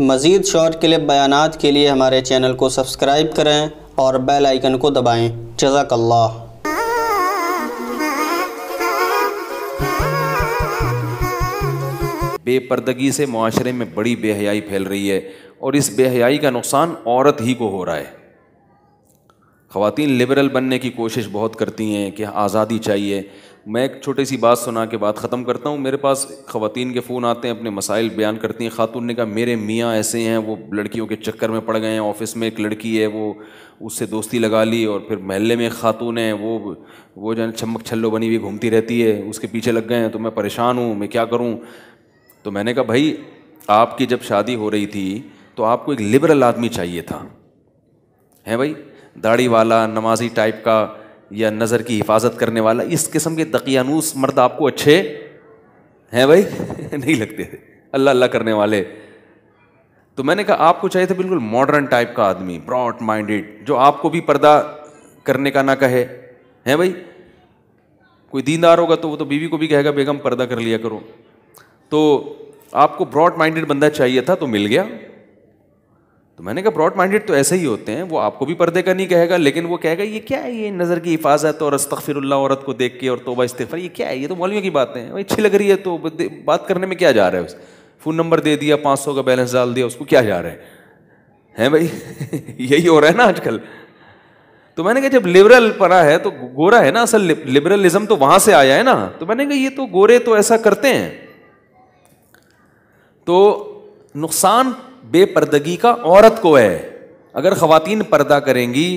मज़ीद short clip बयान के लिए हमारे चैनल को सब्सक्राइब करें और बेल आइकन को दबाएं जजाकल्ला बेपर्दगी से माशरे में बड़ी बेहयाई फैल रही है और इस बेहयाई का नुकसान औरत ही को हो रहा है ख़वातीन लिबरल बनने की कोशिश बहुत करती हैं कि आज़ादी चाहिए मैं एक छोटी सी बात सुना के बाद ख़त्म करता हूँ मेरे पास ख़वातीन के फ़ोन आते हैं अपने मसाइल बयान करती हैं ख़ातून ने कहा मेरे मियाँ ऐसे हैं वो लड़कियों के चक्कर में पड़ गए हैं ऑफ़िस में एक लड़की है वो उससे दोस्ती लगा ली और फिर महल्ले में एक खातून है वो वो जो छमक छल्लो बनी हुई घूमती रहती है उसके पीछे लग गए हैं तो मैं परेशान हूँ मैं क्या करूँ तो मैंने कहा भाई आपकी जब शादी हो रही थी तो आपको एक लिबरल आदमी चाहिए था हैं भाई दाढ़ी वाला नमाजी टाइप का या नज़र की हिफाजत करने वाला इस किस्म के दकियानूस मर्द आपको अच्छे हैं भाई नहीं लगते थे अल्लाह अल्लाह करने वाले तो मैंने कहा आपको चाहिए था बिल्कुल मॉडर्न टाइप का आदमी ब्रॉड माइंडेड जो आपको भी पर्दा करने का ना कहे हैं भाई कोई दीनदार होगा तो वो तो बीवी को भी कहेगा बेगम पर्दा कर लिया करो तो आपको ब्रॉड माइंडेड बंदा चाहिए था तो मिल गया तो मैंने कहा ब्रॉड माइंडेड तो ऐसे ही होते हैं वो आपको भी पर्दे का नहीं कहेगा लेकिन वो कहेगा ये क्या है ये नज़र की हिफाजत और अस्तफ़िरल्ला औरत को देख के और तोबा इस्तीफा ये क्या है ये तो मौलवियों की बातें हैं भाई अच्छी लग रही है तो बात करने में क्या जा रहा है उस फ़ोन नंबर दे दिया पाँच सौ का बैलेंस डाल दिया उसको क्या जा रहा है हैं भाई यही हो रहा है ना आजकल तो मैंने कहा जब लिबरल पड़ा है तो गोरा है ना असल लिबरलिज्म तो वहां से आया है ना तो मैंने कहा ये तो गोरे तो ऐसा करते हैं तो नुकसान बेपर्दगी का औरत को है अगर खवतिन पर्दा करेंगी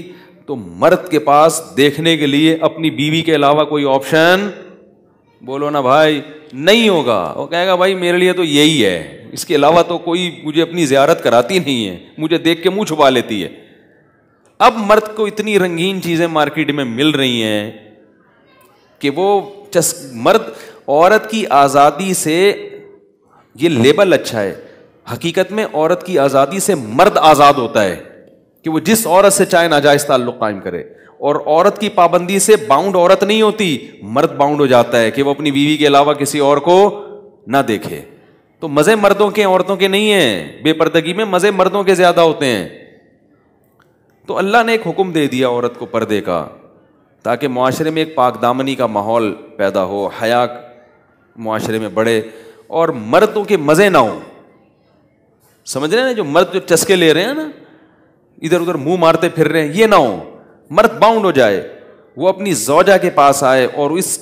तो मर्द के पास देखने के लिए अपनी बीवी के अलावा कोई ऑप्शन बोलो ना भाई नहीं होगा वो कहेगा भाई मेरे लिए तो यही है इसके अलावा तो कोई मुझे अपनी ज्यारत कराती नहीं है मुझे देख के मुंह छुपा लेती है अब मर्द को इतनी रंगीन चीजें मार्केट में मिल रही हैं कि वो चस मर्द औरत की आज़ादी से ये लेबल अच्छा है हकीकत में औरत की आज़ादी से मर्द आज़ाद होता है कि वो जिस औरत से चाहे नाजायज ताल्लुक कायम करे और औरत की पाबंदी से बाउंड औरत नहीं होती मर्द बाउंड हो जाता है कि वो अपनी बीवी के अलावा किसी और को ना देखे तो मज़े मर्दों के औरतों के नहीं हैं बेपर्दगी में मज़े मर्दों के ज़्यादा होते हैं तो अल्लाह ने एक हुक्म दे दिया औरत को पर्दे का ताकि माशरे में एक पाकदामनी का माहौल पैदा हो हया माशरे में बढ़े और मर्दों के मज़े ना हों समझ रहे हैं जो मर्द जो चस्के ले रहे हैं ना इधर उधर मुंह मारते फिर रहे हैं ये ना हो मर्द बाउंड हो जाए वो अपनी जौजा के पास आए और इस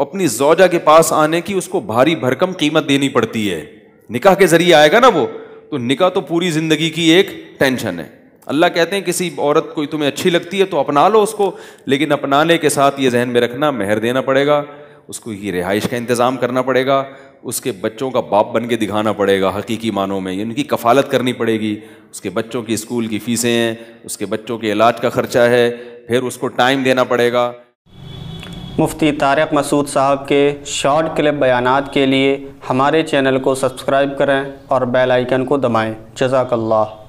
अपनी जौजा के पास आने की उसको भारी भरकम कीमत देनी पड़ती है निकाह के जरिए आएगा ना वो तो निकाह तो पूरी जिंदगी की एक टेंशन है अल्लाह कहते हैं किसी औरत को तुम्हें अच्छी लगती है तो अपना लो उसको लेकिन अपनाने के साथ ये जहन में रखना मेहर देना पड़ेगा उसको ये रिहाइश का इंतज़ाम करना पड़ेगा उसके बच्चों का बाप बन के दिखाना पड़ेगा हकीकी मानों में उनकी कफालत करनी पड़ेगी उसके बच्चों की स्कूल की फ़ीसें हैं उसके बच्चों के इलाज का ख़र्चा है फिर उसको टाइम देना पड़ेगा मुफ्ती तारक मसूद साहब के शॉर्ट क्लिप बयान के लिए हमारे चैनल को सब्सक्राइब करें और बेलाइकन को दबाएँ जजाकल्ला